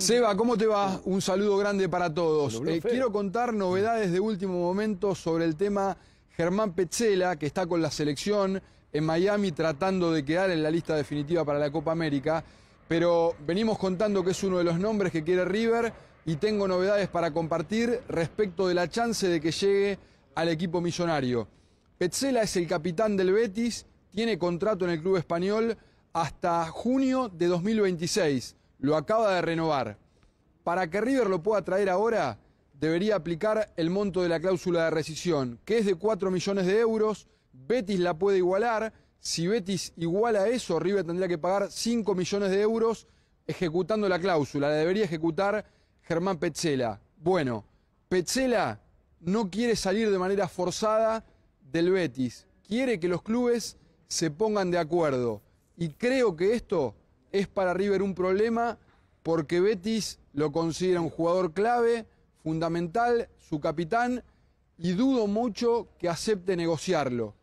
Seba, ¿cómo te va? Un saludo grande para todos. Eh, quiero contar novedades de último momento sobre el tema Germán Petzela, que está con la selección en Miami tratando de quedar en la lista definitiva para la Copa América. Pero venimos contando que es uno de los nombres que quiere River y tengo novedades para compartir respecto de la chance de que llegue al equipo millonario. Petzela es el capitán del Betis, tiene contrato en el club español hasta junio de 2026 lo acaba de renovar. Para que River lo pueda traer ahora, debería aplicar el monto de la cláusula de rescisión, que es de 4 millones de euros. Betis la puede igualar. Si Betis iguala eso, River tendría que pagar 5 millones de euros ejecutando la cláusula. La debería ejecutar Germán Petzela. Bueno, Petzela no quiere salir de manera forzada del Betis. Quiere que los clubes se pongan de acuerdo. Y creo que esto es para River un problema porque Betis lo considera un jugador clave, fundamental, su capitán, y dudo mucho que acepte negociarlo.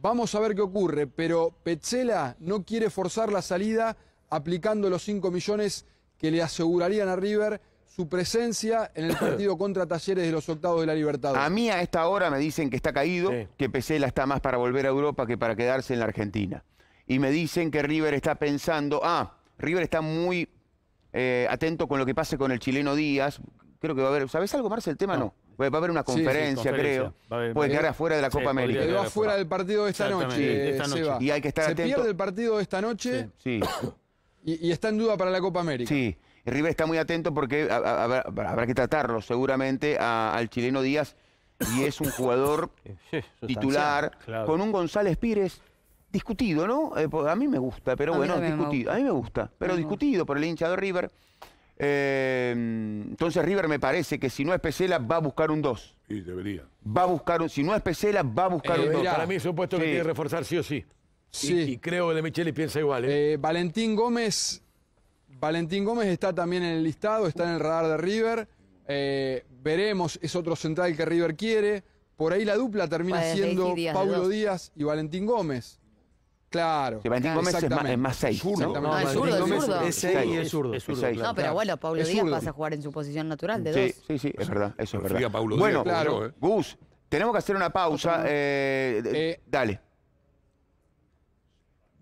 Vamos a ver qué ocurre, pero Petzela no quiere forzar la salida aplicando los 5 millones que le asegurarían a River su presencia en el partido contra Talleres de los octavos de la Libertad. A mí a esta hora me dicen que está caído, que Petzela está más para volver a Europa que para quedarse en la Argentina y me dicen que River está pensando, ah, River está muy eh, atento con lo que pase con el chileno Díaz. Creo que va a haber, ¿sabes algo, Marce? El tema no. Va a haber una conferencia, creo. Puede quedar afuera de la Copa América. va afuera del partido de esta noche. Y hay que estar Se pierde el partido de esta noche. Sí. y, está en duda para la Copa América. Sí. River está muy atento porque habrá, que tratarlo seguramente al chileno Díaz y es un jugador titular con un González Pires discutido, ¿no? Eh, a mí me gusta, pero bueno, discutido. A mí me gusta, pero discutido por el hincha de River. Eh, entonces River me parece que si no es Pecela va a buscar un 2. Sí, debería. Va a buscar un, si no es Pecela, va a buscar eh, un 2. Para mí es un que tiene que reforzar sí o sí. Sí. Y, creo que de Micheli piensa igual. Valentín Gómez. Valentín Gómez está también en el listado, está en el radar de River. veremos, es otro central que River quiere. Por ahí la dupla termina siendo Paulo Pablo Díaz y Valentín Gómez. Claro. Que Valentín ah, es más, es más seis, ¿no? es zurdo, es zurdo. Es seis es zurdo. Es zurdo, No, pero bueno, Pablo Díaz pasa a jugar en su posición natural de Sí, dos. sí, sí, es verdad, eso es Fui a Pablo Bueno, claro, ¿eh? Gus, tenemos que hacer una pausa. Eh, eh, dale.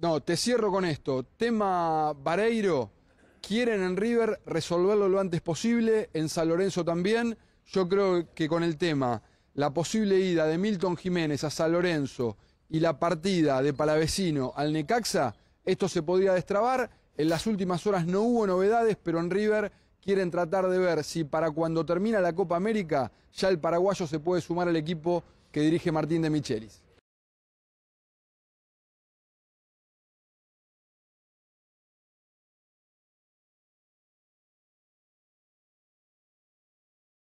No, te cierro con esto. Tema Vareiro. Quieren en River resolverlo lo antes posible, en San Lorenzo también. Yo creo que con el tema, la posible ida de Milton Jiménez a San Lorenzo y la partida de Palavecino al Necaxa, esto se podría destrabar. En las últimas horas no hubo novedades, pero en River quieren tratar de ver si para cuando termina la Copa América ya el paraguayo se puede sumar al equipo que dirige Martín de Michelis.